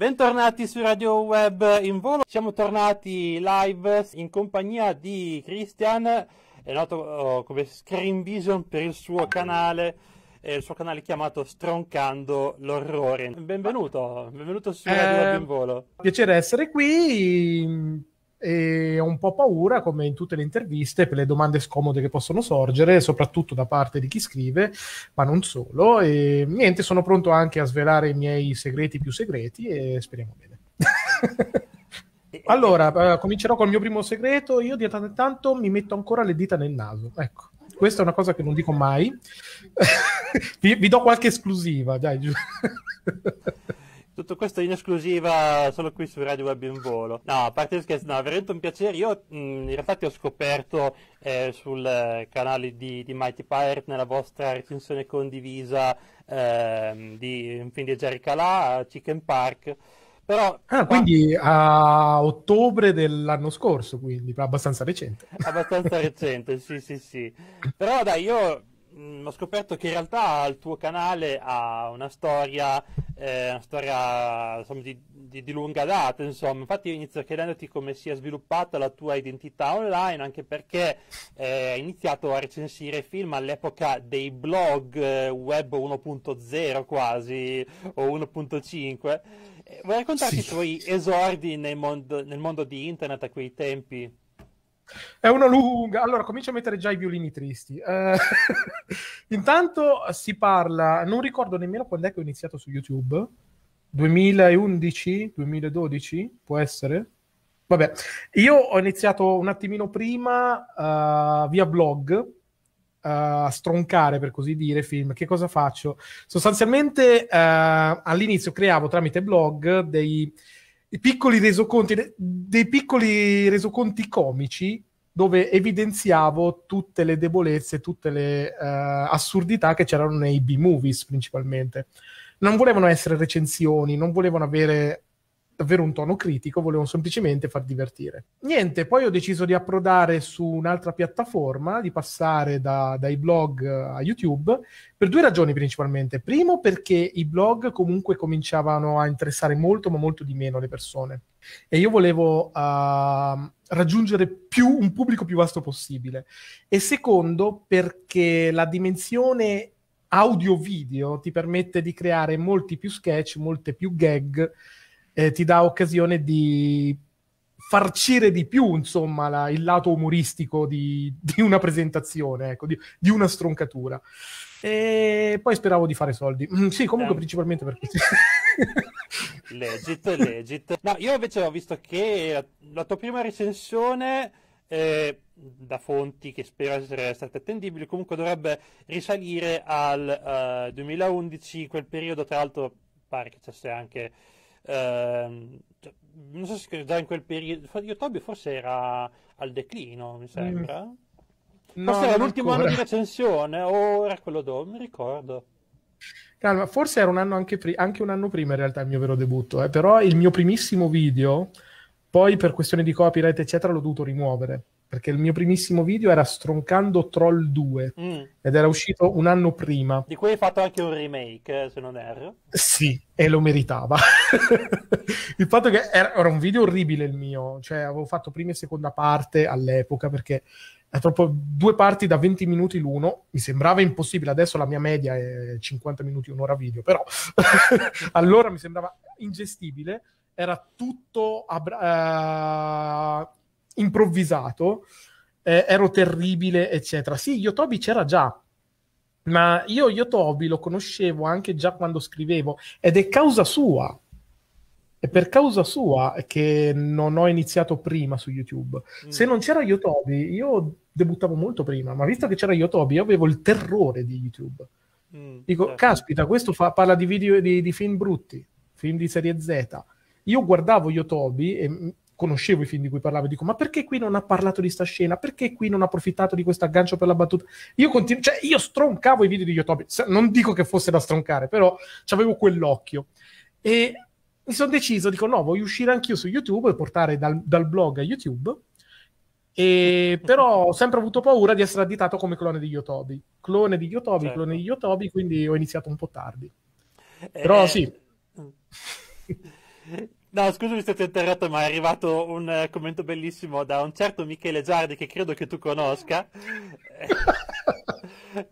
Bentornati su Radio Web in volo, siamo tornati live in compagnia di Christian, è noto oh, come Screen Vision per il suo canale, eh, il suo canale chiamato Stroncando l'orrore. Benvenuto, benvenuto su Radio eh, Web in ehm, volo. Piacere essere qui, e ho un po' paura, come in tutte le interviste, per le domande scomode che possono sorgere, soprattutto da parte di chi scrive, ma non solo. E niente, sono pronto anche a svelare i miei segreti più segreti e speriamo bene. allora, eh, comincerò col mio primo segreto. Io di tanto in tanto mi metto ancora le dita nel naso. Ecco, questa è una cosa che non dico mai. vi, vi do qualche esclusiva, dai. Tutto questo in esclusiva solo qui su Radio Web in Volo. No, a parte scherzi, no, è veramente un piacere. Io mh, in realtà ti ho scoperto eh, sul canale di, di, Mighty Pirate nella vostra recensione condivisa eh, di un film di Jerry Calà, Chicken Park. Però, ah, quindi a ottobre dell'anno scorso, quindi abbastanza recente. Abbastanza recente, sì, sì, sì. Però dai, io mh, mm, ho scoperto che in realtà il tuo canale ha una storia, eh, una storia insomma, di, di, di, lunga data, insomma. Infatti inizio chiedendoti come si è sviluppata la tua identità online, anche perché eh, hai iniziato a recensire film all'epoca dei blog eh, web 1.0 quasi, o 1.5. Eh, vuoi raccontarci sì. i tuoi esordi nel mondo, nel mondo di internet a quei tempi? È una lunga. Allora, comincio a mettere già i violini tristi. Eh, intanto si parla, non ricordo nemmeno quando è che ho iniziato su YouTube. 2011, 2012, può essere? Vabbè, io ho iniziato un attimino prima uh, via blog, eh, a stroncare per così dire film che cosa faccio sostanzialmente uh, all'inizio creavo tramite blog dei, i piccoli resoconti, dei piccoli resoconti comici dove evidenziavo tutte le debolezze, tutte le uh, assurdità che c'erano nei B-movies principalmente. Non volevano essere recensioni, non volevano avere davvero un tono critico, volevo semplicemente far divertire. Niente, poi ho deciso di approdare su un'altra piattaforma, di passare da, dai blog a YouTube, per due ragioni principalmente. Primo perché i blog comunque cominciavano a interessare molto, ma molto di meno le persone. E io volevo uh, raggiungere più, un pubblico più vasto possibile. E secondo perché la dimensione audio-video ti permette di creare molti più sketch, molte più gag eh, ti dà occasione di farcire di più, insomma, la, il lato umoristico di, di una presentazione, ecco, di, di, una stroncatura. E poi speravo di fare soldi. Mm, sì, comunque, eh. principalmente perché. legit, legit. No, io invece ho visto che la, la tua prima recensione. Eh, da fonti che spero essere state attendibili, comunque dovrebbe risalire al uh, eh, 2011, quel periodo tra l'altro pare che ci sia anche eh, non so se già in quel periodo, io Tobio forse era al declino, mi mm. sembra. Mm. No, era l'ultimo ancora. anno di recensione o era quello dopo, non mi ricordo. Calma, forse era un anno anche, pri- anche, un anno prima in realtà il mio vero debutto, eh, però il mio primissimo video, poi per questioni di copyright eccetera, l'ho dovuto rimuovere perché il mio primissimo video era Stroncando Troll 2 mm. ed era uscito un anno prima. Di cui hai fatto anche un remake, eh, se non erro. Sì, e lo meritava. il fatto che era, era, un video orribile il mio, cioè avevo fatto prima e seconda parte all'epoca perché è troppo due parti da 20 minuti l'uno, mi sembrava impossibile, adesso la mia media è 50 minuti un'ora video, però allora mi sembrava ingestibile, era tutto a, uh, eh, improvvisato, eh, ero terribile, eccetera. Sì, Yotobi c'era già, ma io Yotobi lo conoscevo anche già quando scrivevo ed è causa sua. È per causa sua che non ho iniziato prima su YouTube. Mm. Se non c'era Yotobi, io debuttavo molto prima, ma visto che c'era Yotobi, io avevo il terrore di YouTube. Mm, Dico, certo. caspita, questo fa, parla di, video, di, di film brutti, film di serie Z. Io guardavo Yotobi e conoscevo i film di cui parlavo, e dico ma perché qui non ha parlato di sta scena? Perché qui non ha approfittato di questo aggancio per la battuta? Io, continuo cioè, io stroncavo i video di Yotobi, non dico che fosse da stroncare, però avevo quell'occhio. E mi sono deciso, dico no, voglio uscire anch'io su YouTube e portare dal, dal blog a YouTube. E, però ho sempre avuto paura di essere additato come clone di Yotobi. Clone di Yotobi, certo. clone di Yotobi, quindi ho iniziato un po' tardi. Eh, però eh, mm. sì. No, scusami se ti ho interrotto, ma è arrivato un eh, commento bellissimo da un certo Michele Giardi, che credo che tu conosca, eh,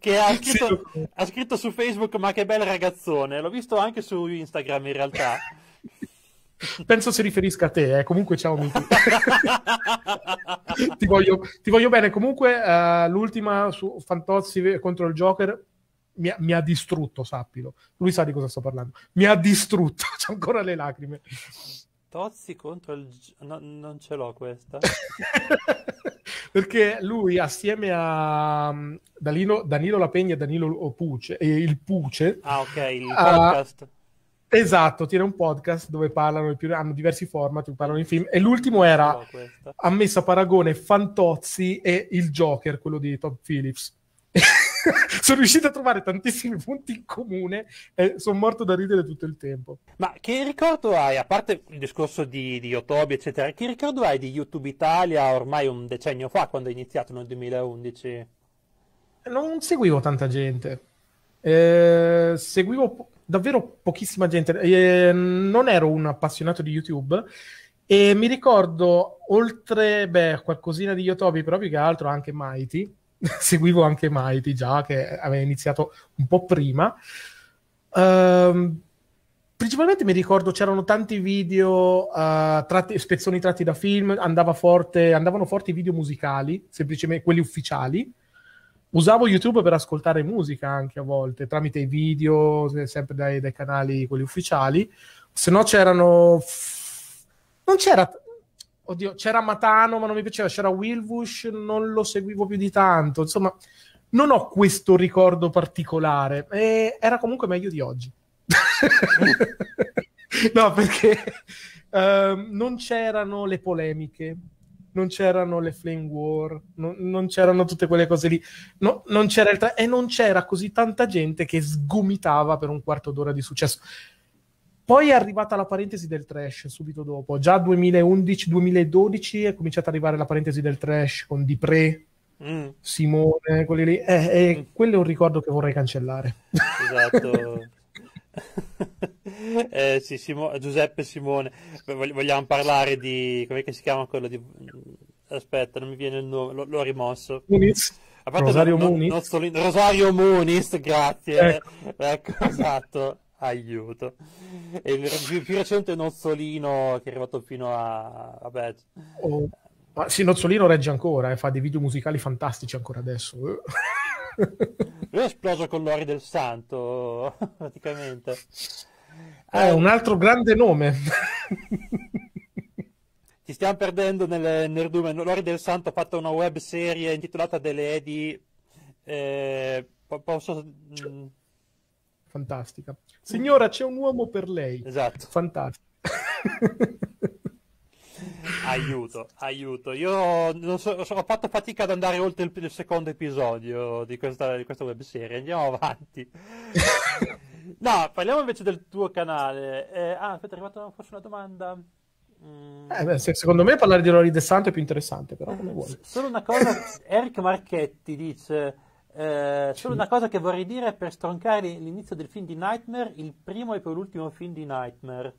che ha scritto, sì. ha scritto, su Facebook ma che bel ragazzone, l'ho visto anche su Instagram in realtà. Penso si riferisca a te, eh. comunque ciao Michi. ti, voglio, ti, voglio, bene, comunque uh, l'ultima su Fantozzi contro il Joker mi ha, mi ha, distrutto, sappilo. Lui sa di cosa sto parlando. Mi ha distrutto, c'ho ancora le lacrime. Tozzi contro il... No, non ce l'ho questa. Perché lui assieme a mm, Danilo, Danilo Lapegna e Danilo Puce, e il Puce... Ah ok, il podcast. Esatto, tiene un podcast dove parlano, hanno diversi format, parlano in film e l'ultimo era, ha messo a paragone Fantozzi e il Joker, quello di Todd Phillips. sono riuscito a trovare tantissimi punti in comune e sono morto da ridere tutto il tempo. Ma che ricordo hai, a parte il discorso di, di Yotobi, eccetera, che ricordo hai di YouTube Italia ormai un decennio fa, quando è iniziato nel 2011? Non seguivo tanta gente. Eh, seguivo po- davvero pochissima gente. Eh, non ero un appassionato di YouTube. E mi ricordo, oltre beh, qualcosina di Yotobi, però più che altro anche Mighty, seguivo anche Mighty già, che aveva iniziato un po' prima. Um, principalmente mi ricordo c'erano tanti video, uh, tratti, spezzoni tratti da film, andava forte, andavano forti i video musicali, semplicemente quelli ufficiali. Usavo YouTube per ascoltare musica anche a volte, tramite i video, sempre dai, dai canali quelli ufficiali. Se no c'erano... Non c'era Oddio, c'era Matano, ma non mi piaceva. C'era Wilbush, non lo seguivo più di tanto. Insomma, non ho questo ricordo particolare. E era comunque meglio di oggi. no, perché uh, non c'erano le polemiche, non c'erano le flame war, non, non c'erano tutte quelle cose lì. No, non tra- e non c'era così tanta gente che sgomitava per un quarto d'ora di successo. Poi è arrivata la parentesi del trash subito dopo, già 2011-2012 è cominciata ad arrivare la parentesi del trash con Di Pre, mm. Simone, quelli lì. Eh, eh, mm. Quello è un ricordo che vorrei cancellare. Esatto. eh, sì, Simo- Giuseppe Simone, vogliamo parlare di... come si chiama quello di... Aspetta, non mi viene il nome, L- l'ho rimosso. Muniz. Rosario no, Muniz. Rosario Muniz, grazie. Ecco, ecco esatto. Aiuto. E il più, più recente Nozzolino che è arrivato fino a... Vabbè. Oh. Eh, ma sì, Nozzolino regge ancora e eh, fa dei video musicali fantastici ancora adesso. Eh. Lui è esploso con l'ori del santo, praticamente. è eh, eh, un altro grande nome. Ci stiamo perdendo nel nerdume. L'ori del santo ha fatto una web serie intitolata Delle Edi... Eh, posso... Cioè mm, fantastica. Signora, c'è un uomo per lei. Esatto. Fantastico. aiuto, aiuto. Io so, ho fatto fatica ad andare oltre il, il secondo episodio di questa, di questa web serie. Andiamo avanti. no, parliamo invece del tuo canale. Eh, ah, aspetta, è arrivata forse una domanda. Mm. Eh, beh, secondo me parlare di Rory De Santo è più interessante, però eh, come vuoi. Solo una cosa, Eric Marchetti dice eh, solo una cosa che vorrei dire per stroncare l'inizio del film di Nightmare, il primo e poi l'ultimo film di Nightmare.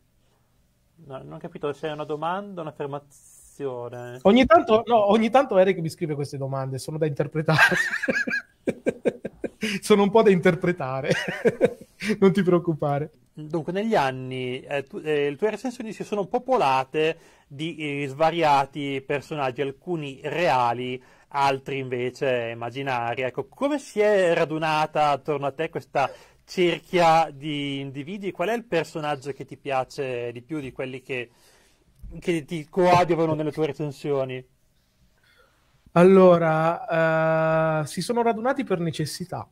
No, non ho capito se è una domanda o un'affermazione. Ogni tanto, no, ogni tanto Eric mi scrive queste domande, sono da interpretare. sono un po' da interpretare, non ti preoccupare. Dunque, negli anni eh, tu, eh, le tue recensioni si sono popolate di eh, svariati personaggi, alcuni reali, altri invece immaginari. Ecco, come si è radunata attorno a te questa cerchia di individui? Qual è il personaggio che ti piace di più di quelli che, che ti coadiuvano nelle tue recensioni? Allora, uh, si sono radunati per necessità.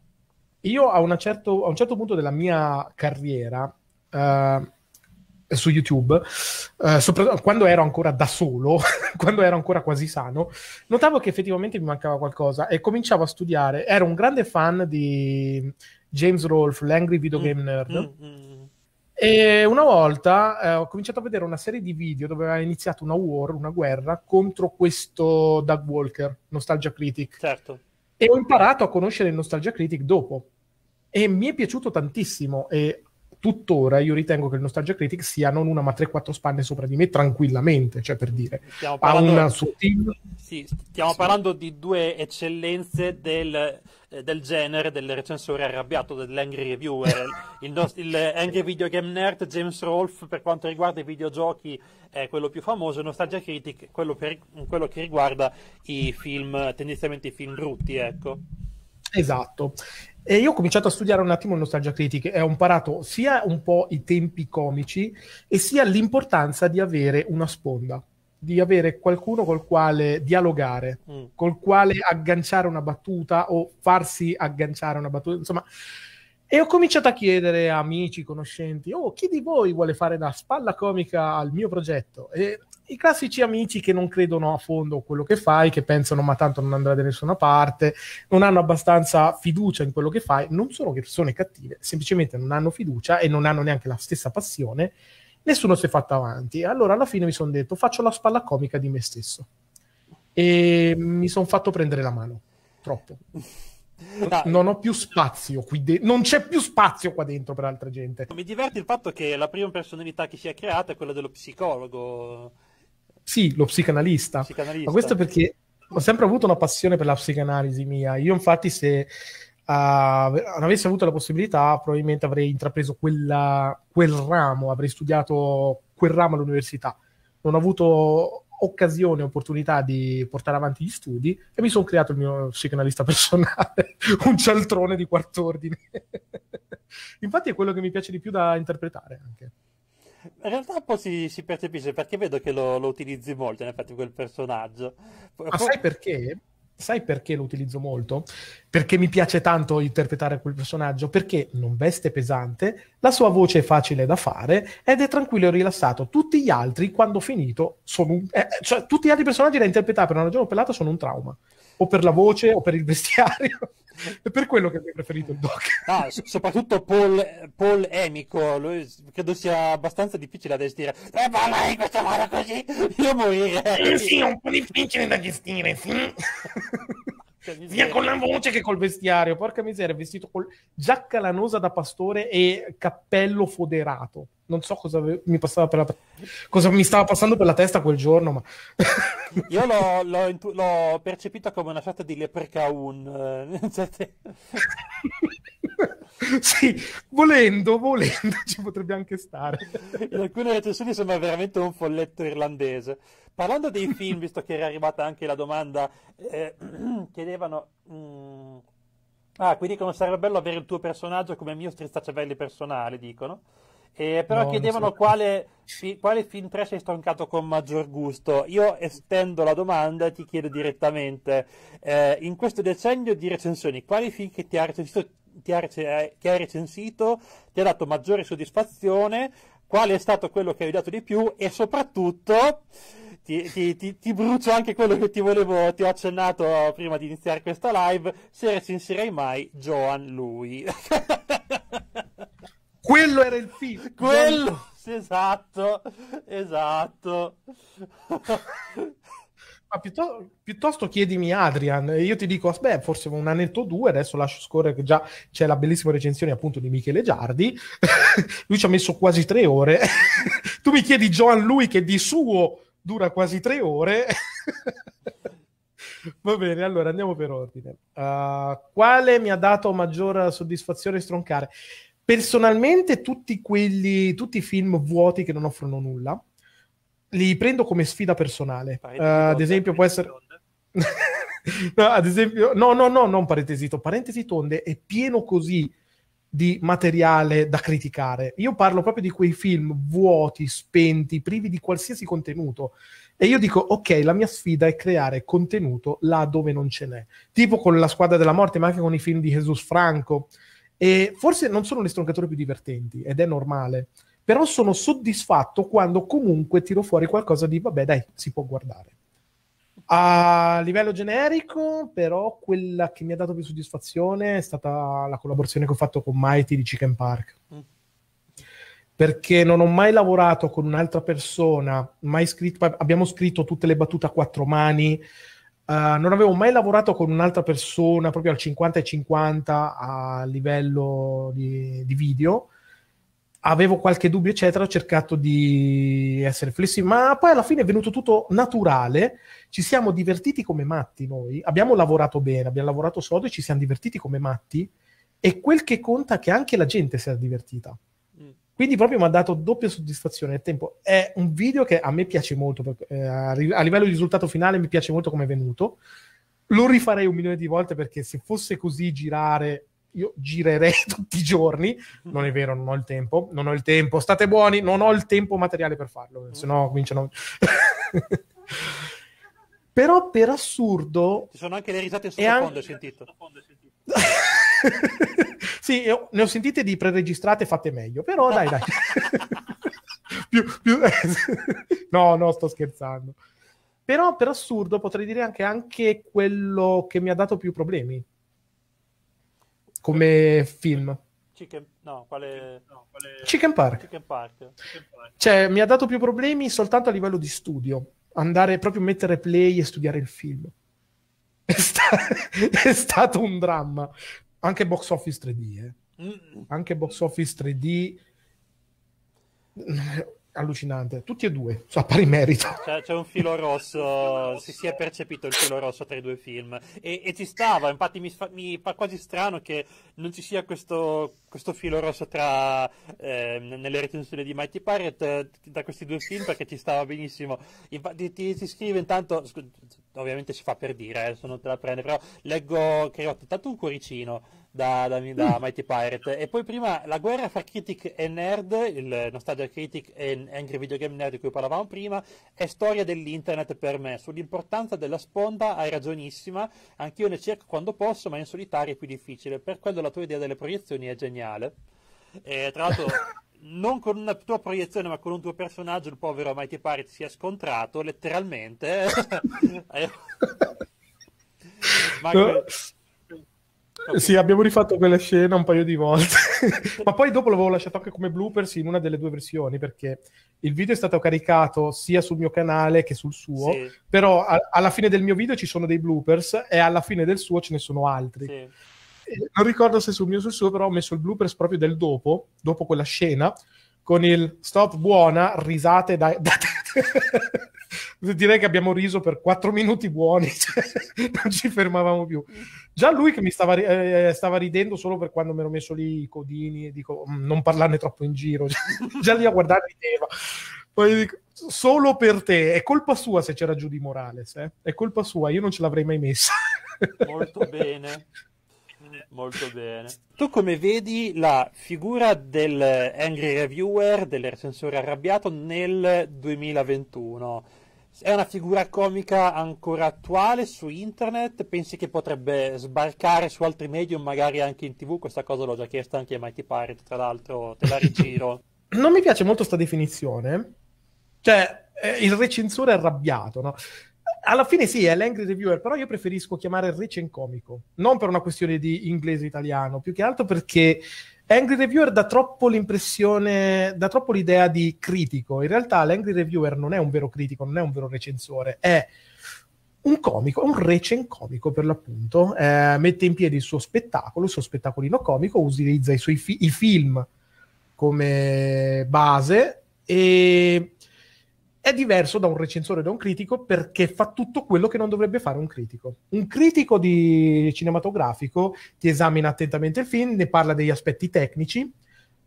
Io a, certo, a, un certo punto della mia carriera uh, su YouTube, eh, soprattutto quando ero ancora da solo, quando ero ancora quasi sano, notavo che effettivamente mi mancava qualcosa e cominciavo a studiare. Ero un grande fan di James Rolfe, l'Angry Video mm, Game Nerd. Mm, mm, E una volta eh, ho cominciato a vedere una serie di video dove aveva iniziato una war, una guerra contro questo Doug Walker, Nostalgia Critic. Certo. E ho imparato a conoscere il Nostalgia Critic dopo. E mi è piaciuto tantissimo e tuttora io ritengo che il Nostalgia Critic sia non una ma tre quattro spanne sopra di me tranquillamente, cioè per dire. Stiamo parlando, una sottile... sì, stiamo sì. parlando di due eccellenze del, eh, del, genere, del recensore arrabbiato, dell'angry reviewer. il, nos- il Angry Video Game Nerd, James Rolfe, per quanto riguarda i videogiochi è quello più famoso, Nostalgia Critic quello, per, quello che riguarda i film, tendenzialmente i film brutti, ecco. Esatto. E io ho cominciato a studiare un attimo il Nostalgia Critic e ho imparato sia un po' i tempi comici e sia l'importanza di avere una sponda, di avere qualcuno col quale dialogare, mm. col quale agganciare una battuta o farsi agganciare una battuta, insomma. E ho cominciato a chiedere a amici, conoscenti, oh, chi di voi vuole fare da spalla comica al mio progetto? E i classici amici che non credono a fondo quello che fai, che pensano ma tanto non andrà da nessuna parte, non hanno abbastanza fiducia in quello che fai, non sono persone cattive, semplicemente non hanno fiducia e non hanno neanche la stessa passione, nessuno si è fatto avanti. Allora alla fine mi sono detto faccio la spalla comica di me stesso e mi sono fatto prendere la mano, troppo. No, non ho più spazio qui dentro, non c'è più spazio qua dentro per altra gente. Mi diverte il fatto che la prima personalità che si è creata è quella dello psicologo sì, lo psicanalista. psicanalista. Ma questo perché ho sempre avuto una passione per la psicanalisi mia. Io infatti se uh, non avessi avuto la possibilità probabilmente avrei intrapreso quella, quel ramo, avrei studiato quel ramo all'università. Non ho avuto occasione, opportunità di portare avanti gli studi e mi sono creato il mio psicanalista personale, un cialtrone di quart'ordine. Infatti è quello che mi piace di più da interpretare anche. In realtà un po' si, si percepisce perché vedo che lo, lo utilizzi molto, in effetti, quel personaggio. Poi... sai perché? Sai perché lo utilizzo molto? perché mi piace tanto interpretare quel personaggio, perché non veste pesante, la sua voce è facile da fare ed è tranquillo e rilassato. Tutti gli altri, quando finito, sono un... eh, eh cioè, tutti gli altri personaggi da interpretare per una ragione o per l'altra sono un trauma, o per la voce o per il vestiario. è per quello che mi ha preferito il doc. Ah, soprattutto Paul, Paul Emico, lui, credo sia abbastanza difficile da gestire. Eh, ma lei in questo modo così, io morirei. Eh, sì, è un po' difficile da gestire, sì. Via con la voce che col vestiario. Porca miseria, vestito con giacca lanosa da pastore e cappello foderato non so cosa mi, passava per la, cosa mi stava passando per la testa quel giorno, ma... Io l'ho, l'ho, intu- l'ho, percepita come una sorta di leprechaun. Eh, sì, volendo, volendo ci potrebbe anche stare. In alcune recensioni sembra veramente un folletto irlandese. Parlando dei film, visto che era arrivata anche la domanda, eh, chiedevano... Mh... Mm, ah, quindi dicono sarebbe bello avere il tuo personaggio come mio strizzacervelli personale, dicono. Eh, però no, chiedevano so. quale, quale, film 3 sei stroncato con maggior gusto. Io estendo la domanda e ti chiedo direttamente, eh, in questo decennio di recensioni, quali film che ti ha recensito ti ha, eh, che hai recensito ti ha dato maggiore soddisfazione, qual è stato quello che hai dato di più e soprattutto ti, ti, ti, ti brucio anche quello che ti volevo, ti ho accennato prima di iniziare questa live, se recensirei mai Joan Lui. Quello era il film. Quello, esatto, esatto. Ma piuttosto, piuttosto, chiedimi Adrian, io ti dico, beh, forse un annetto o due, adesso lascio scorrere che già c'è la bellissima recensione appunto di Michele Giardi, lui ci ha messo quasi tre ore, tu mi chiedi Joan lui che di suo dura quasi tre ore. Va bene, allora andiamo per ordine. Uh, quale mi ha dato maggior soddisfazione stroncare? Personalmente tutti, quelli, tutti i film vuoti che non offrono nulla, li prendo come sfida personale. Uh, ad esempio può essere... no, ad esempio, no, no, no, non parentesi tonde. Parentesi tonde è pieno così di materiale da criticare. Io parlo proprio di quei film vuoti, spenti, privi di qualsiasi contenuto. E io dico, ok, la mia sfida è creare contenuto là dove non ce n'è. Tipo con La squadra della morte, ma anche con i film di Jesus Franco. E forse non sono le stroncature più divertenti, ed è normale, però sono soddisfatto quando comunque tiro fuori qualcosa di, vabbè dai, si può guardare. A livello generico, però, quella che mi ha dato più soddisfazione è stata la collaborazione che ho fatto con Mighty di Chicken Park. Mm. Perché non ho mai lavorato con un'altra persona, mai scritto, abbiamo scritto tutte le battute a quattro mani, Uh, non avevo mai lavorato con un'altra persona proprio al 50 e 50 a livello di, di video. Avevo qualche dubbio, eccetera. Ho cercato di essere flessibile, ma poi alla fine è venuto tutto naturale. Ci siamo divertiti come matti noi. Abbiamo lavorato bene, abbiamo lavorato sodo e ci siamo divertiti come matti. E quel che conta è che anche la gente si è divertita. Quindi proprio mi ha dato doppia soddisfazione nel tempo. È un video che a me piace molto, perché, eh, a livello di risultato finale mi piace molto come è venuto. Lo rifarei un milione di volte perché se fosse così girare io girerei tutti i giorni. Non è vero, non ho il tempo, non ho il tempo, state buoni, non ho il tempo materiale per farlo, se no cominciano. Però per assurdo. Ci sono anche le risate sottofondo, anche... sentito. Sottofondo, sentito. sì, io, ne ho sentite di preregistrate fatte meglio, però dai, dai. più, più... Eh, no, no, sto scherzando. Però per assurdo potrei dire anche, anche quello che mi ha dato più problemi come film. Chicken, no, quale, no, quale... Chicken, Park. Chicken, Park. Cioè, mi ha dato più problemi soltanto a livello di studio. Andare proprio a mettere play e studiare il film. È, sta- è, stato un dramma anche box office 3D, eh. Mm. anche box office 3D allucinante, tutti e due, a cioè, pari merito. C'è, c'è un filo rosso, si, si, è percepito il filo rosso tra i due film e, e ci stava, infatti mi fa, mi fa, quasi strano che non ci sia questo questo filo rosso tra, eh, nelle recensioni di Mighty Pirate eh, da questi due film perché ci stava benissimo. Infatti ti, ti scrive intanto, ovviamente si fa per dire, eh, se non te la prende, però leggo che ho tanto un cuoricino da, da, da mm. Mighty Pirate. E poi prima la guerra fra critic e nerd, il Nostalgia Critic e Angry Video Game Nerd di cui parlavamo prima, è storia dell'internet per me. Sull'importanza della sponda hai ragionissima, anch'io ne cerco quando posso, ma in solitario è più difficile. Per quello la tua idea delle proiezioni è geniale geniale. E, tra l'altro, non con una tua proiezione, ma con un tuo personaggio, il povero Mighty Pirate si è scontrato letteralmente. Eh, ma que- Okay. Sì, abbiamo rifatto quella scena un paio di volte, ma poi dopo l'avevo lasciato anche come bloopers in una delle due versioni perché il video è stato caricato sia sul mio canale che sul suo, sì. però a- alla fine del mio video ci sono dei bloopers e alla fine del suo ce ne sono altri. Sì non ricordo se sul mio o sul suo, però ho messo il bloopers proprio del dopo, dopo quella scena, con il stop buona, risate da... da direi che abbiamo riso per quattro minuti buoni, cioè, non ci fermavamo più. Già lui che mi stava, eh, stava, ridendo solo per quando mi ero messo lì i codini e dico mm, non parlarne troppo in giro, già lì a guardare rideva. Poi dico, solo per te, è colpa sua se c'era giù di Morales, eh? è colpa sua, io non ce l'avrei mai messa. Molto bene molto bene. Tu come vedi la figura del eh, angry reviewer, del recensore arrabbiato nel 2021? È una figura comica ancora attuale su internet? Pensi che potrebbe sbarcare su altri medium, magari anche in tv? Questa cosa l'ho già chiesta anche a Mighty Pirate, tra l'altro, te la rigiro. non mi piace molto questa definizione. Cioè, eh, il recensore arrabbiato, no? alla fine sì, è l'angry reviewer, però io preferisco chiamare comico, non per una questione di inglese-italiano, più che altro perché angry reviewer dà troppo l'impressione, dà troppo l'idea di critico. In realtà l'angry reviewer non è un vero critico, non è un vero recensore, è un comico, un recen comico per l'appunto, eh, mette in piedi il suo spettacolo, il suo spettacolino comico, utilizza i suoi fi- i film come base e è diverso da un recensore e da un critico perché fa tutto quello che non dovrebbe fare un critico. Un critico cinematografico ti esamina attentamente il film, ne parla degli aspetti tecnici,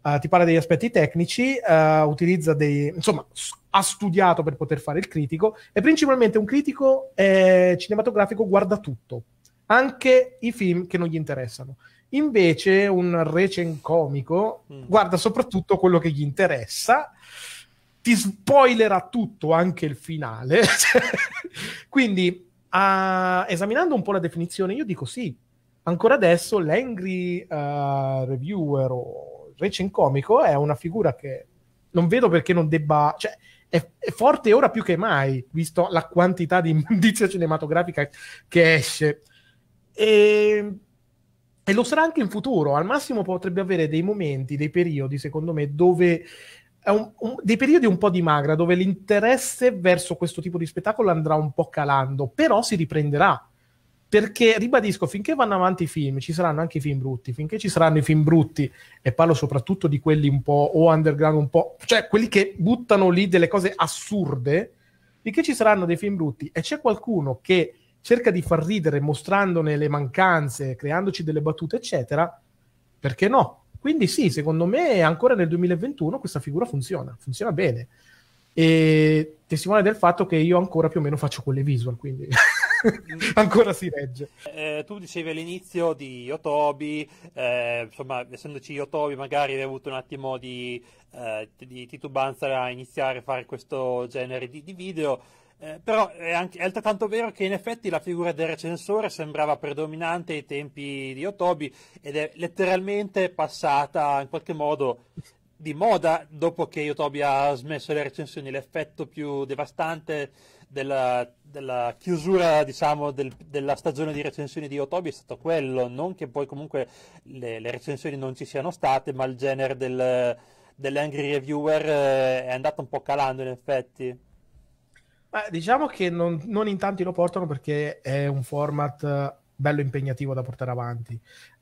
uh, ti parla degli aspetti tecnici, uh, utilizza dei... insomma, ha studiato per poter fare il critico e principalmente un critico eh, cinematografico guarda tutto, anche i film che non gli interessano. Invece un recen comico mm. guarda soprattutto quello che gli interessa ti spoilerà tutto, anche il finale. Quindi, uh, esaminando un po' la definizione, io dico sì. Ancora adesso l'angry uh, reviewer o recent comico è una figura che non vedo perché non debba... Cioè, è, forte ora più che mai, visto la quantità di immondizia cinematografica che esce. E ehm, e lo sarà anche in futuro. Al massimo potrebbe avere dei momenti, dei periodi, secondo me, dove un, un, dei periodi un po' di magra dove l'interesse verso questo tipo di spettacolo andrà un po' calando, però si riprenderà. Perché ribadisco, finché vanno avanti i film, ci saranno anche i film brutti, finché ci saranno i film brutti, e parlo soprattutto di quelli un po' o underground, un po', cioè quelli che buttano lì delle cose assurde, finché ci saranno dei film brutti e c'è qualcuno che cerca di far ridere mostrandone le mancanze, creandoci delle battute, eccetera, perché no? Quindi sì, secondo me ancora nel 2021 questa figura funziona, funziona bene. E testimone del fatto che io ancora più o meno faccio quelle visual, quindi ancora si regge. Eh, tu dicevi all'inizio di Yotobi, eh, insomma, essendoci Yotobi magari hai avuto un attimo di, eh, di titubanza a iniziare a fare questo genere di, di video eh, però è, anche, è, altrettanto vero che in effetti la figura del recensore sembrava predominante ai tempi di Otobi ed è letteralmente passata in qualche modo di moda dopo che Otobi ha smesso le recensioni, l'effetto più devastante della, della chiusura diciamo, del, della stagione di recensioni di Otobi è stato quello, non che poi comunque le, le recensioni non ci siano state, ma il genere del, dell'angry reviewer eh, è andato un po' calando in effetti. Beh, diciamo che non, non, in tanti lo portano perché è un format eh, bello impegnativo da portare avanti.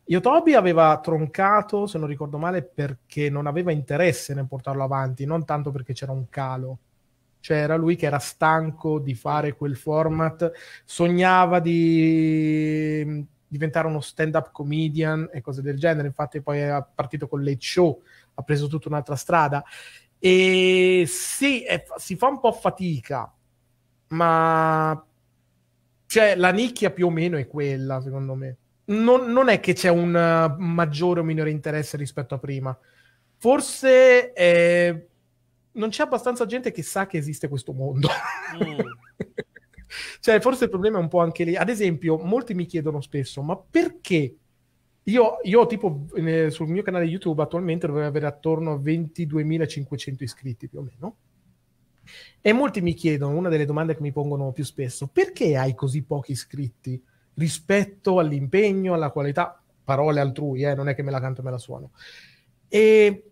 Yotobi aveva troncato, se non ricordo male, perché non aveva interesse nel portarlo avanti, non tanto perché c'era un calo. Cioè era lui che era stanco di fare quel format, sognava di mm, diventare uno stand-up comedian e cose del genere. Infatti poi è partito con le Show, ha preso tutta un'altra strada. E sì, è, si fa un po' fatica ma cioè, la nicchia più o meno è quella, secondo me. Non, non è che c'è un uh, maggiore o minore interesse rispetto a prima. Forse eh, non c'è abbastanza gente che sa che esiste questo mondo. Mm. cioè, forse il problema è un po' anche lì. Ad esempio, molti mi chiedono spesso, ma perché? Io, io tipo, eh, sul mio canale YouTube attualmente dovrei avere attorno a 22.500 iscritti più o meno e molti mi chiedono, una delle domande che mi pongono più spesso, perché hai così pochi iscritti rispetto all'impegno, alla qualità? Parole altrui, eh, non è che me la canto e me la suono. E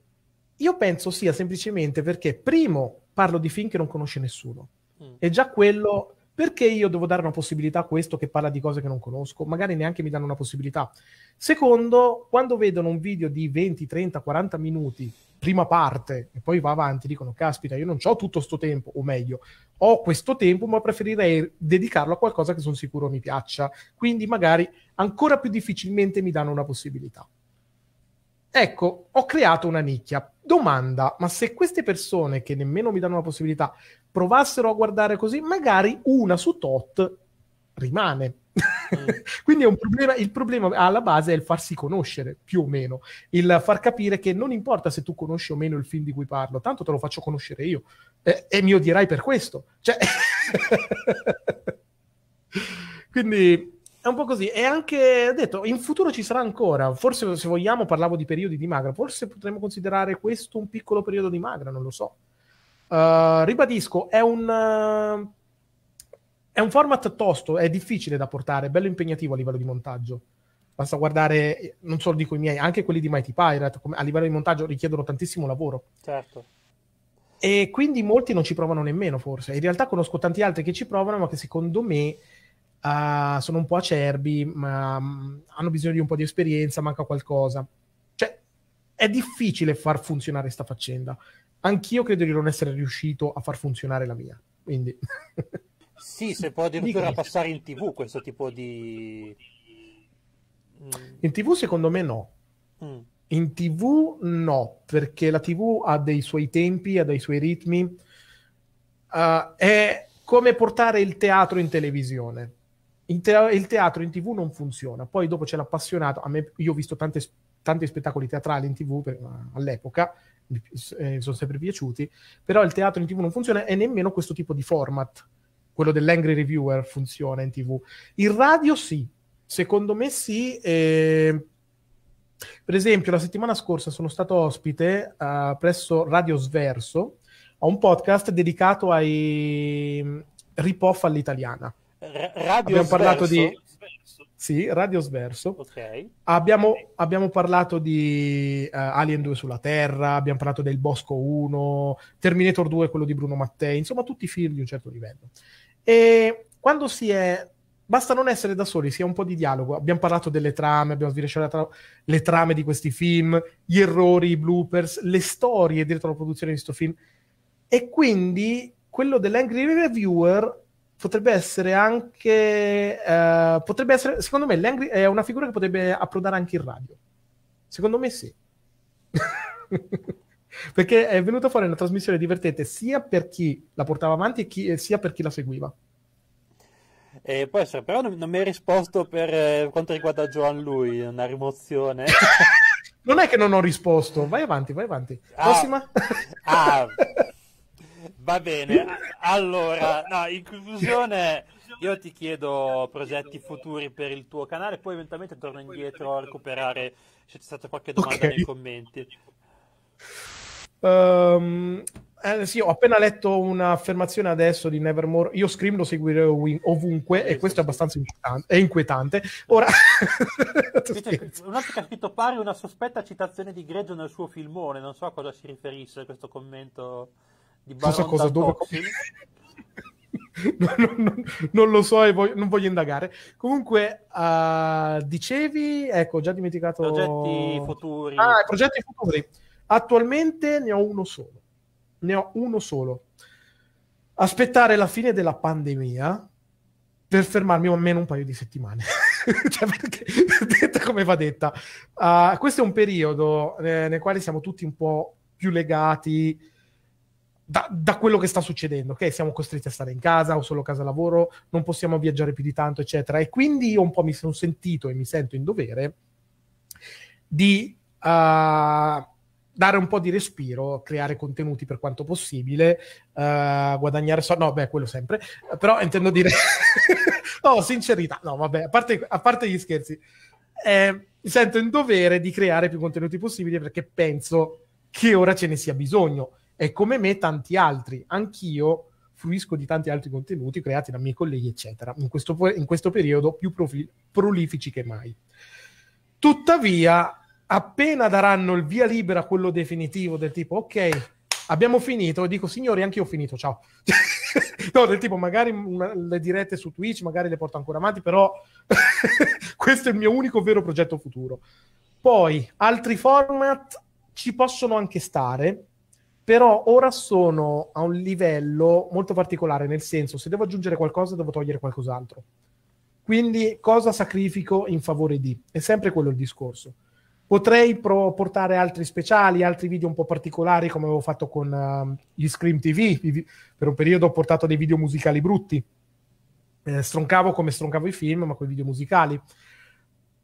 io penso sia semplicemente perché, primo, parlo di film che non conosce nessuno. Mm. E già quello perché io devo dare una possibilità a questo che parla di cose che non conosco? Magari neanche mi danno una possibilità. Secondo, quando vedono un video di 20, 30, 40 minuti, prima parte, e poi va avanti, dicono, caspita, io non ho tutto questo tempo, o meglio, ho questo tempo, ma preferirei dedicarlo a qualcosa che sono sicuro mi piaccia. Quindi magari ancora più difficilmente mi danno una possibilità. Ecco, ho creato una nicchia. Domanda, ma se queste persone che nemmeno mi danno la possibilità provassero a guardare così, magari una su tot rimane. Quindi è un problema, il problema alla base è il farsi conoscere più o meno, il far capire che non importa se tu conosci o meno il film di cui parlo, tanto te lo faccio conoscere io eh, e mi odierai per questo. Cioè... Quindi è un po' così. E anche detto, in futuro ci sarà ancora. Forse se vogliamo, parlavo di periodi di magra, forse potremmo considerare questo un piccolo periodo di magra, non lo so. Eh, ribadisco, è un, uh, è un format tosto, è difficile da portare, è bello impegnativo a livello di montaggio. Basta guardare, non solo dico i miei, anche quelli di Mighty Pirate, come, a livello di montaggio richiedono tantissimo lavoro. Certo. E quindi molti non ci provano nemmeno, forse. In realtà conosco tanti altri che ci provano, ma che secondo me uh, sono un po' acerbi, ma um, hanno bisogno di un po' di esperienza, manca qualcosa. Cioè, è difficile far funzionare questa faccenda anch'io credo di non essere riuscito a far funzionare la mia. Quindi... sì, se può addirittura passare in tv questo tipo di... Mm. In tv secondo me no. Mm. In tv no, perché la tv ha dei suoi tempi, ha dei suoi ritmi. Uh, è come portare il teatro in televisione. In te- il teatro in tv non funziona. Poi dopo c'è l'appassionato. Me, io ho visto tante, tanti spettacoli teatrali in tv per, all'epoca eh, sono sempre piaciuti, però il teatro in tv non funziona e nemmeno questo tipo di format, quello dell'angry reviewer, funziona in tv. Il radio sì, secondo me sì. Eh, per esempio, la settimana scorsa sono stato ospite uh, presso Radio Sverso a un podcast dedicato ai mm, rip-off all'italiana. R- radio Abbiamo Sverso? parlato di sì, Radio Sverso. Okay. Abbiamo, okay. abbiamo, parlato di uh, Alien 2 sulla Terra, abbiamo parlato del Bosco 1, Terminator 2, quello di Bruno Mattei, insomma tutti i film di un certo livello. E quando si è... Basta non essere da soli, si è un po' di dialogo. Abbiamo parlato delle trame, abbiamo sviscerato le trame di questi film, gli errori, i bloopers, le storie dietro la produzione di questo film. E quindi quello dell'Angry Reviewer potrebbe essere anche eh, potrebbe essere secondo me Langry è una figura che potrebbe approdare anche in radio secondo me sì perché è venuta fuori una trasmissione divertente sia per chi la portava avanti chi, sia per chi la seguiva eh, può essere però non, non mi hai risposto per eh, quanto riguarda Joan lui una rimozione non è che non ho risposto vai avanti vai avanti ah, ah Va bene, allora, no, in conclusione io ti chiedo progetti futuri per il tuo canale, poi eventualmente torno indietro a recuperare se c'è stata qualche domanda okay. nei commenti. Um, eh, sì, ho appena letto un'affermazione adesso di Nevermore. Io Scream lo seguirò ovunque eh, e questo sì. è abbastanza inquietante. È inquietante. Ora... un altro che ha scritto pari una sospetta citazione di Greggio nel suo filmone, non so a cosa si riferisse questo commento di Baron non so cosa dove non, non, non, lo so e voglio, non voglio indagare comunque uh, dicevi ecco ho già dimenticato progetti futuri ah, progetti futuri attualmente ne ho uno solo ne ho uno solo aspettare la fine della pandemia per fermarmi almeno un paio di settimane cioè, perché, detta come va detta uh, questo è un periodo eh, nel quale siamo tutti un po' più legati da, da, quello che sta succedendo, ok? Siamo costretti a stare in casa o solo casa lavoro, non possiamo viaggiare più di tanto, eccetera. E quindi io un po' mi sono sentito e mi sento in dovere di uh, dare un po' di respiro, creare contenuti per quanto possibile, uh, guadagnare soldi, no, beh, quello sempre, però intendo dire, no, sincerità, no, vabbè, a parte, a parte gli scherzi, eh, mi sento in dovere di creare più contenuti possibili perché penso che ora ce ne sia bisogno e come me tanti altri. Anch'io fruisco di tanti altri contenuti creati da miei colleghi, eccetera, in questo, in questo periodo più profi- prolifici che mai. Tuttavia, appena daranno il via libera a quello definitivo del tipo, ok, abbiamo finito, dico, signori, anche io ho finito, ciao. no, del tipo, magari le dirette su Twitch, magari le porto ancora avanti, però questo è il mio unico vero progetto futuro. Poi, altri format ci possono anche stare, però ora sono a un livello molto particolare, nel senso se devo aggiungere qualcosa devo togliere qualcos'altro. Quindi cosa sacrifico in favore di? È sempre quello il discorso. Potrei pro- portare altri speciali, altri video un po' particolari come avevo fatto con uh, gli Scream TV, per un periodo ho portato dei video musicali brutti, eh, stroncavo come stroncavo i film, ma con i video musicali.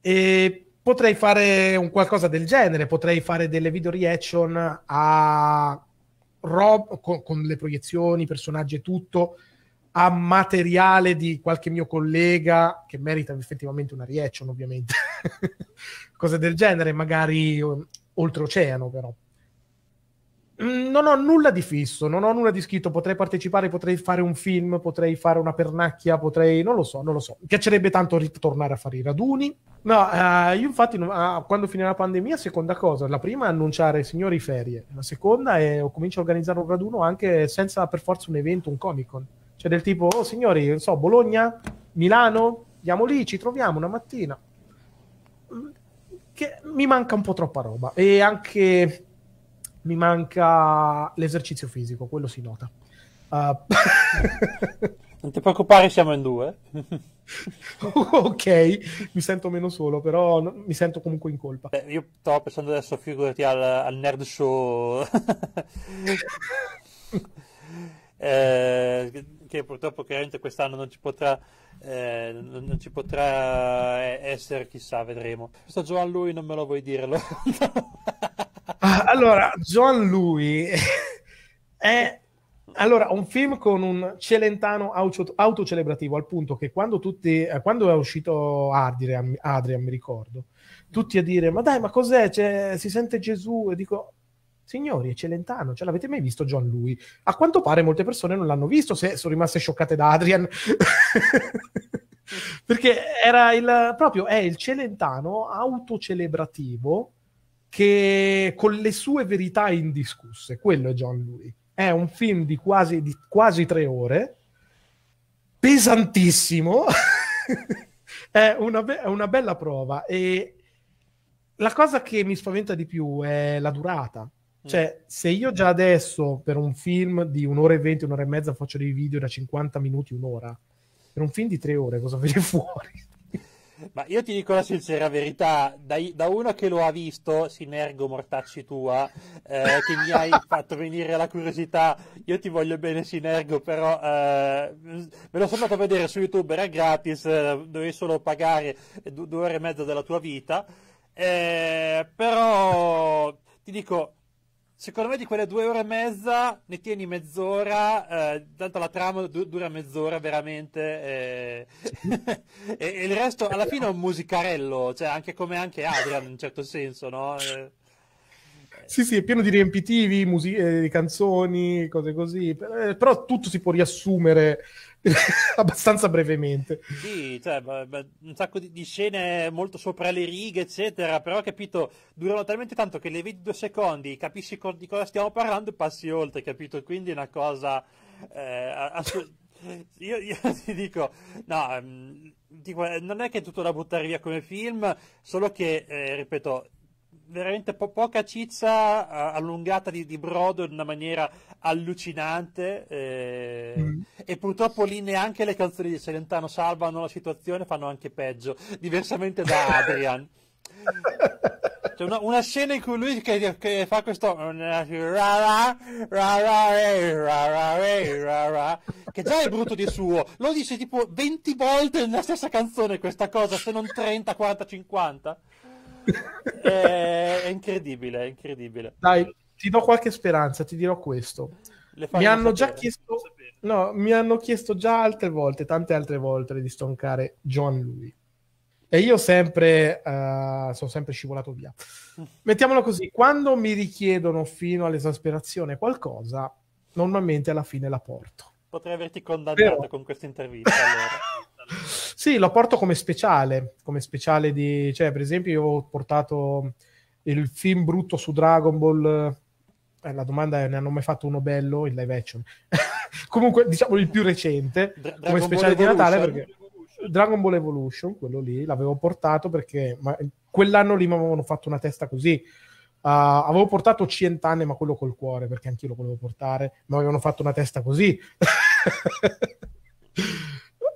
E potrei fare un qualcosa del genere, potrei fare delle video reaction a rob- con, con le proiezioni, personaggi e tutto, a materiale di qualche mio collega che merita effettivamente una reaction, ovviamente, cose del genere, magari um, oltreoceano però. Mm, non ho nulla di fisso, non ho nulla di scritto. Potrei partecipare, potrei fare un film, potrei fare una pernacchia, potrei. Non lo so, non lo so. Mi piacerebbe tanto ritornare a fare i raduni. No, eh, io infatti, eh, quando finirà la pandemia, seconda cosa, la prima è annunciare signori ferie, la seconda è comincio a organizzare un raduno anche senza per forza un evento, un Comic Con. Cioè, del tipo, oh signori, non so, Bologna, Milano, andiamo lì, ci troviamo una mattina. Mm, che mi manca un po' troppa roba. E anche mi manca l'esercizio fisico, quello si nota. Uh... non ti preoccupare, siamo in due. ok, mi sento meno solo, però no, mi sento comunque in colpa. Beh, io stavo pensando adesso, figurati, al, al nerd show. eh, che purtroppo chiaramente quest'anno non ci potrà eh, non ci potrà eh, essere chissà vedremo questo Joan lui non me lo vuoi dire lo allora, John Lui è allora, un film con un Celentano autocelebrativo al punto che quando, tutti, eh, quando è uscito Adrian, Adrian, mi ricordo, tutti a dire, ma dai, ma cos'è? C'è, si sente Gesù? E dico, signori, è Celentano, cioè l'avete mai visto John Lui? A quanto pare molte persone non l'hanno visto, se sono rimaste scioccate da Adrian. Perché era il, proprio, è il Celentano autocelebrativo che con le sue verità indiscusse, quello è John Lui. È un film di quasi, di quasi tre ore, pesantissimo, è, una be- è una bella prova e la cosa che mi spaventa di più è la durata. Mm. Cioè, se io già adesso per un film di un'ora e venti, un'ora e mezza faccio dei video da 50 minuti, un'ora, per un film di tre ore cosa viene fuori? Ma io ti dico la sincera verità, dai, da, uno che lo ha visto, Sinergo Mortacci tua, eh, che mi hai fatto venire la curiosità, io ti voglio bene Sinergo, però eh, me lo sono andato a vedere su YouTube, era gratis, eh, dovevi solo pagare due ore e mezza della tua vita, eh, però ti dico, Secondo me di quelle due ore e mezza ne tieni mezz'ora, eh, tanto la trama du- dura mezz'ora veramente eh, e, e, il resto alla fine è un musicarello, cioè anche come anche Adrian in un certo senso, no? Eh, sì, sì, è pieno di riempitivi, eh, di canzoni, cose così, eh, però tutto si può riassumere abbastanza brevemente. Sì, cioè, un sacco di, di, scene molto sopra le righe, eccetera, però capito, durano talmente tanto che le vedi due secondi, capisci co- di cosa stiamo parlando e passi oltre, capito? Quindi è una cosa... Eh, assolutamente. Io, io, ti dico, no, dico, ehm, non è che è tutto da buttare via come film, solo che, eh, ripeto, veramente po- poca cizza uh, allungata di, di, brodo in una maniera allucinante eh, mm. e purtroppo lì neanche le canzoni di Celentano salvano la situazione, fanno anche peggio, diversamente da Adrian. C'è una, una, scena in cui lui che, che fa questo che già è brutto di suo, lo dice tipo 20 volte nella stessa canzone questa cosa, se non 30, 40, 50 è, è incredibile, è incredibile. Dai, ti do qualche speranza, ti dirò questo. Mi hanno sapere, già chiesto, no, mi hanno chiesto già altre volte, tante altre volte, di stoncare John Lui. E io sempre, uh, sono sempre scivolato via. Mettiamolo così, quando mi richiedono fino all'esasperazione qualcosa, normalmente alla fine la porto. Potrei averti condannato Però... con questa intervista allora. Sì, lo porto come speciale, come speciale di... Cioè, per esempio, io ho portato il film brutto su Dragon Ball. Eh, la domanda è, ne hanno mai fatto uno bello, in live action? Comunque, diciamo il più recente, Dra- come speciale di Natale, perché... Dragon Ball Evolution, quello lì, l'avevo portato perché ma, quell'anno lì mi avevano fatto una testa così. Uh, avevo portato cent'anni, ma quello col cuore, perché anch'io lo volevo portare, ma avevano fatto una testa così.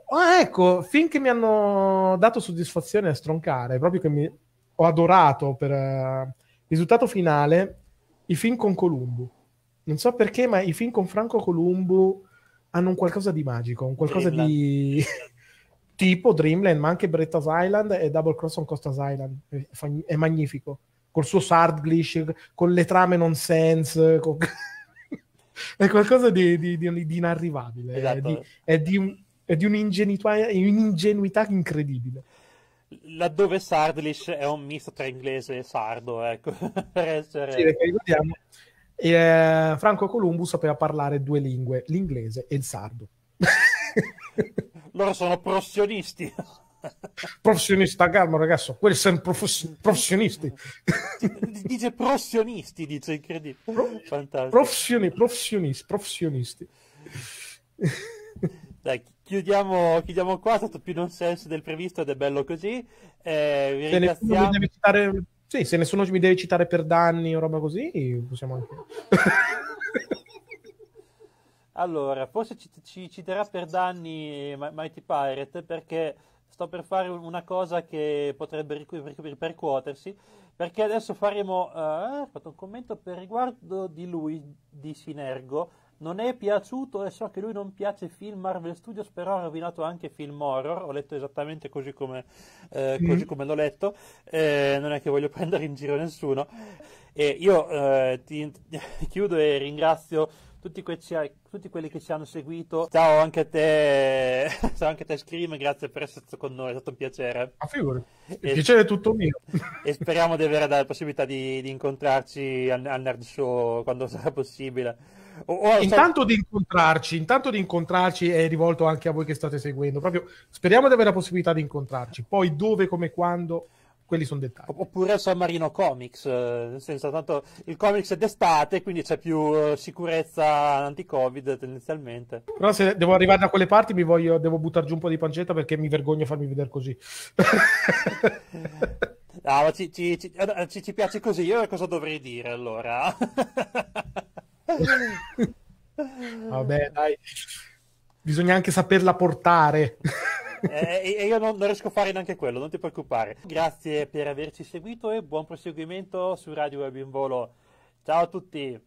Ah, ecco, finché mi hanno dato soddisfazione a stroncare, proprio che mi... ho adorato per uh, risultato finale, i film con Columbo. Non so perché, ma i film con Franco Columbo hanno un qualcosa di magico, un qualcosa Dreamland. di... tipo Dreamland, ma anche Bretta's Island e Double Cross on Costa's Island. È, è magnifico. Col suo Sardglish, con le trame nonsense, con... è qualcosa di, di, di, di inarrivabile. Esatto. È, è di, è di un'ingenuità, un'ingenuità incredibile. Laddove Sardlish è un misto tra inglese e sardo, ecco, per essere... Sì, perché ricordiamo, eh, Franco Columbo sapeva parlare due lingue, l'inglese e il sardo. Loro sono professionisti. Professionisti, a calma ragazzo, quelli sono prof- professionisti. Dice professionisti, dice incredibile. Pro- Fantastico. Professioni, professionisti, professionisti. Dai, Chiudiamo, chiudiamo qua, è stato più non senso del previsto ed è bello così. Eh, vi se ringraziamo. Citare... Sì, se nessuno mi deve citare per danni o roba così, possiamo anche. allora, forse ci, ci, citerà per danni Mighty Pirate perché sto per fare una cosa che potrebbe ripercuotersi. Perché adesso faremo. Uh, eh, fatto un commento per riguardo di lui, di Sinergo non è piaciuto e so che lui non piace film Marvel Studios, però ha rovinato anche film horror, ho letto esattamente così come, eh, così come l'ho letto, eh, non è che voglio prendere in giro nessuno. E io eh, ti, chiudo e ringrazio tutti, que- tutti, quelli che ci hanno seguito. Ciao anche a te, ciao anche a te Scream, grazie per essere stato con noi, è stato un piacere. A figura, il e, piacere è tutto mio. E speriamo di avere la possibilità di, di incontrarci al, al Nerd Show quando sarà possibile. O, intanto, di incontrarci, intanto di incontrarci è rivolto anche a voi che state seguendo. Proprio speriamo di avere la possibilità di incontrarci. Poi dove, come, quando, quelli sono dettagli. Oppure San Marino Comics, eh, nel senso tanto il comics è d'estate, quindi c'è più eh, sicurezza anti-Covid tendenzialmente. Però se devo arrivare da quelle parti mi voglio, devo buttare giù un po' di pancetta perché mi vergogno a farmi vedere così. no, ci, ci, ci, ci piace così, io cosa dovrei dire allora? Vabbè, dai. Bisogna anche saperla portare. Eh, e eh, io non, non, riesco a fare neanche quello, non ti preoccupare. Grazie per averci seguito e buon proseguimento su Radio Web in Volo. Ciao a tutti.